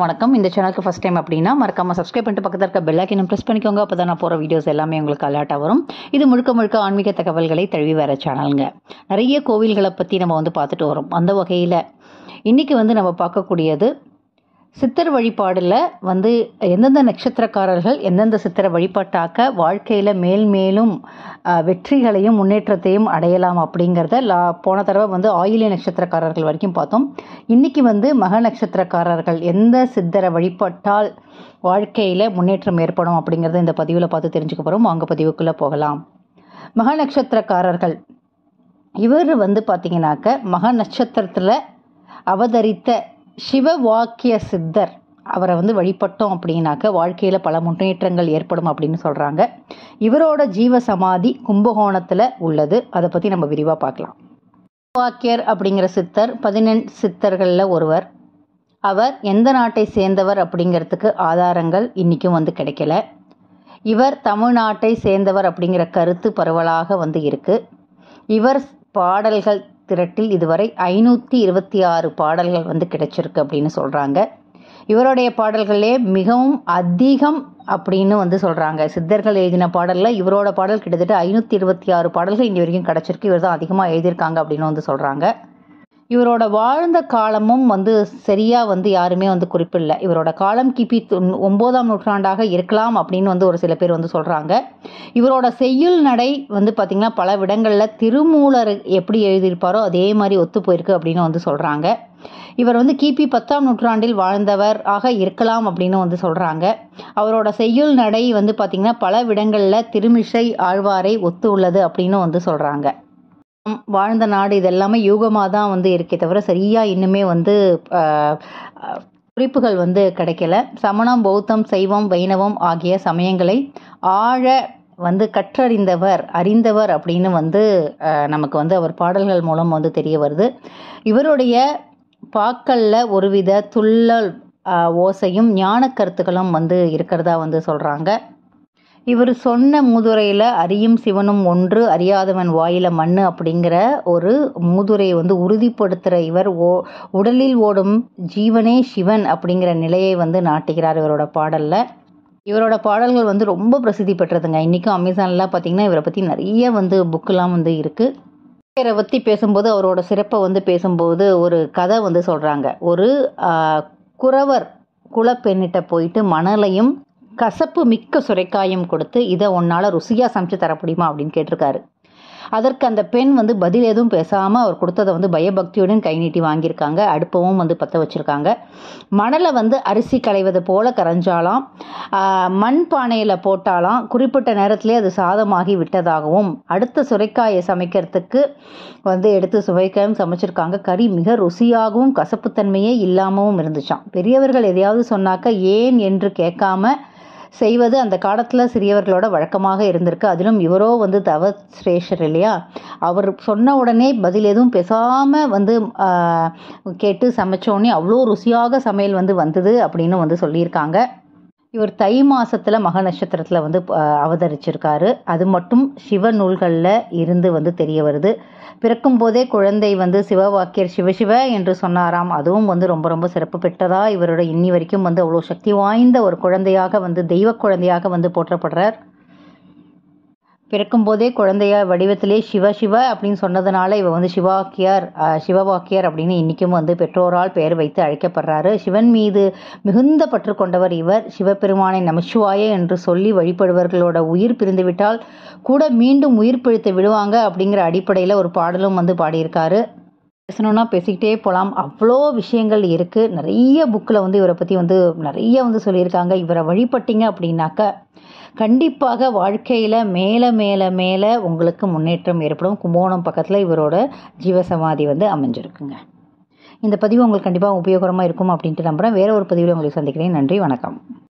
வணக்கம் இந்த சேனலுக்கு ஃபஸ்ட் டைம் அப்படின்னா மறக்காம சப்ஸ்கிரைப் பண்ணிட்டு பக்கத்தில் இருக்க பெல்லாக்கினும் ப்ரெஸ் பண்ணிக்கோங்க அப்போ தான் நான் போகிற வீடியோஸ் எல்லாமே உங்களுக்கு அலர்ட்டாக வரும் இது முழுக்க முழுக்க ஆன்மீக தகவல்களை தழுவி வர சேனலுங்க நிறைய கோவில்களை பற்றி நம்ம வந்து பார்த்துட்டு வரோம் அந்த வகையில் இன்றைக்கி வந்து நம்ம பார்க்கக்கூடியது சித்தர் வழிபாடில் வந்து எந்தெந்த நட்சத்திரக்காரர்கள் எந்தெந்த சித்திர வழிபாட்டாக்க வாழ்க்கையில் மேல் மேலும் வெற்றிகளையும் முன்னேற்றத்தையும் அடையலாம் அப்படிங்கிறத லா போன தடவை வந்து ஆயிலிய நட்சத்திரக்காரர்கள் வரைக்கும் பார்த்தோம் இன்றைக்கி வந்து மக நட்சத்திரக்காரர்கள் எந்த சித்தரை வழிபட்டால் வாழ்க்கையில் முன்னேற்றம் ஏற்படும் அப்படிங்கிறத இந்த பதிவில் பார்த்து தெரிஞ்சுக்க போகிறோம் வாங்க பதிவுக்குள்ளே போகலாம் மக நட்சத்திரக்காரர்கள் இவர் வந்து பார்த்தீங்கன்னாக்க மக நட்சத்திரத்தில் அவதரித்த சிவ வாக்கிய சித்தர் அவரை வந்து வழிபட்டோம் அப்படின்னாக்க வாழ்க்கையில் பல முன்னேற்றங்கள் ஏற்படும் அப்படின்னு சொல்கிறாங்க இவரோட ஜீவ சமாதி கும்பகோணத்தில் உள்ளது அதை பற்றி நம்ம விரிவாக பார்க்கலாம் வாக்கியர் அப்படிங்கிற சித்தர் பதினெண் சித்தர்களில் ஒருவர் அவர் எந்த நாட்டை சேர்ந்தவர் அப்படிங்கிறதுக்கு ஆதாரங்கள் இன்றைக்கும் வந்து கிடைக்கல இவர் தமிழ்நாட்டை சேர்ந்தவர் அப்படிங்கிற கருத்து பரவலாக வந்து இருக்குது இவர் பாடல்கள் திரட்டில் இதுவரை ஐநூற்றி இருபத்தி ஆறு பாடல்கள் வந்து கிடைச்சிருக்கு அப்படின்னு சொல்கிறாங்க இவருடைய பாடல்களே மிகவும் அதிகம் அப்படின்னு வந்து சொல்கிறாங்க சித்தர்கள் எழுதின பாடலில் இவரோட பாடல் கிட்டத்தட்ட ஐநூற்றி இருபத்தி ஆறு பாடல்கள் இங்கே வரைக்கும் கிடச்சிருக்கு இவர் தான் அதிகமாக எழுதியிருக்காங்க அப்படின்னு வந்து சொல்கிறாங்க இவரோட வாழ்ந்த காலமும் வந்து சரியாக வந்து யாருமே வந்து குறிப்பிடல இவரோட காலம் கிபி ஒன்பதாம் நூற்றாண்டாக இருக்கலாம் அப்படின்னு வந்து ஒரு சில பேர் வந்து சொல்கிறாங்க இவரோட செய்யுள் நடை வந்து பார்த்திங்கன்னா பல விடங்களில் திருமூலர் எப்படி எழுதியிருப்பாரோ அதே மாதிரி ஒத்து போயிருக்கு அப்படின்னு வந்து சொல்கிறாங்க இவர் வந்து கிபி பத்தாம் நூற்றாண்டில் வாழ்ந்தவர் ஆக இருக்கலாம் அப்படின்னு வந்து சொல்கிறாங்க அவரோட செய்யுள் நடை வந்து பார்த்திங்கன்னா பல விடங்களில் திருமிசை ஆழ்வாரை ஒத்து உள்ளது அப்படின்னு வந்து சொல்கிறாங்க வாழ்ந்த நாடு இதெல்லாமே யூகமாக தான் வந்து இருக்கே தவிர சரியாக இன்னுமே வந்து குறிப்புகள் வந்து கிடைக்கல சமணம் பௌத்தம் சைவம் வைணவம் ஆகிய சமயங்களை ஆழ வந்து கற்றறிந்தவர் அறிந்தவர் அப்படின்னு வந்து நமக்கு வந்து அவர் பாடல்கள் மூலம் வந்து தெரிய வருது இவருடைய பாக்களில் ஒருவித துள்ளல் ஓசையும் ஞான கருத்துக்களும் வந்து இருக்கிறதா வந்து சொல்கிறாங்க இவர் சொன்ன மூதுரையில் அறியும் சிவனும் ஒன்று அறியாதவன் வாயில மண்ணு அப்படிங்கிற ஒரு மூதுரையை வந்து உறுதிப்படுத்துகிற இவர் ஓ உடலில் ஓடும் ஜீவனே சிவன் அப்படிங்கிற நிலையை வந்து நாட்டுகிறார் இவரோட பாடலில் இவரோட பாடல்கள் வந்து ரொம்ப பிரசித்தி பெற்றதுங்க இன்றைக்கும் அமேசான்லாம் பார்த்திங்கன்னா இவரை பற்றி நிறைய வந்து புக்கெலாம் வந்து இருக்குது இவரை பற்றி பேசும்போது அவரோட சிறப்பை வந்து பேசும்போது ஒரு கதை வந்து சொல்கிறாங்க ஒரு குறவர் குலப்பெண்ணிட்ட போயிட்டு மணலையும் கசப்பு மிக்க சுரைக்காயும் கொடுத்து இதை உன்னால் ருசியாக சமைச்சு தர முடியுமா அப்படின்னு கேட்டிருக்காரு அதற்கு அந்த பெண் வந்து பதில் எதுவும் பேசாமல் அவர் கொடுத்ததை வந்து பயபக்தியுடன் கை நீட்டி வாங்கியிருக்காங்க அடுப்பவும் வந்து பற்ற வச்சுருக்காங்க மணலை வந்து அரிசி களைவது போல கரைஞ்சாலாம் மண் பானையில் போட்டாலாம் குறிப்பிட்ட நேரத்திலே அது சாதமாகி விட்டதாகவும் அடுத்த சுரைக்காயை சமைக்கிறதுக்கு வந்து எடுத்து சுவைக்காயும் சமைச்சிருக்காங்க கறி மிக ருசியாகவும் கசப்புத்தன்மையே இல்லாமவும் இருந்துச்சான் பெரியவர்கள் எதையாவது சொன்னாக்க ஏன் என்று கேட்காம செய்வது அந்த காலத்தில் சிறியவர்களோட வழக்கமாக இருந்திருக்கு அதிலும் இவரோ வந்து தவ சிரேஷர் இல்லையா அவர் சொன்ன உடனே பதில் எதுவும் பேசாமல் வந்து கேட்டு சமைச்சோடனே அவ்வளோ ருசியாக சமையல் வந்து வந்தது அப்படின்னு வந்து சொல்லியிருக்காங்க இவர் தை மாசத்துல மக நட்சத்திரத்தில் வந்து அவதரிச்சிருக்காரு அது மட்டும் சிவ நூல்களில் இருந்து வந்து தெரிய வருது பிறக்கும் போதே குழந்தை வந்து சிவ சிவ சிவசிவ என்று சொன்னாராம் அதுவும் வந்து ரொம்ப ரொம்ப சிறப்பு பெற்றதா இவரோட இன்னி வரைக்கும் வந்து அவ்வளோ சக்தி வாய்ந்த ஒரு குழந்தையாக வந்து தெய்வ குழந்தையாக வந்து போற்றப்படுறார் பிறக்கும்போதே குழந்தைய வடிவத்திலே சிவ சிவ அப்படின்னு சொன்னதுனால இவ வந்து சிவாக்கியார் சிவவாக்கியார் அப்படின்னு இன்றைக்கும் வந்து பெற்றோரால் பெயர் வைத்து அழைக்கப்படுறாரு சிவன் மீது மிகுந்த பற்று கொண்டவர் இவர் சிவபெருமானை நமச்சிவாய என்று சொல்லி வழிபடுவர்களோட உயிர் பிரிந்துவிட்டால் கூட மீண்டும் உயிர் பிழைத்து விடுவாங்க அப்படிங்கிற அடிப்படையில் ஒரு பாடலும் வந்து பாடியிருக்காரு பேசணுன்னா பேசிக்கிட்டே போகலாம் அவ்வளோ விஷயங்கள் இருக்குது நிறைய புக்கில் வந்து இவரை பற்றி வந்து நிறைய வந்து சொல்லியிருக்காங்க இவரை வழிபட்டீங்க அப்படின்னாக்க கண்டிப்பாக வாழ்க்கையில் மேலே மேலே மேலே உங்களுக்கு முன்னேற்றம் ஏற்படும் கும்போணம் பக்கத்தில் இவரோட ஜீவசமாதி வந்து அமைஞ்சிருக்குங்க இந்த பதிவு உங்களுக்கு கண்டிப்பாக உபயோகரமாக இருக்கும் அப்படின்ட்டு நம்புகிறேன் வேறு ஒரு பதிவில் உங்களை சந்திக்கிறேன் நன்றி வணக்கம்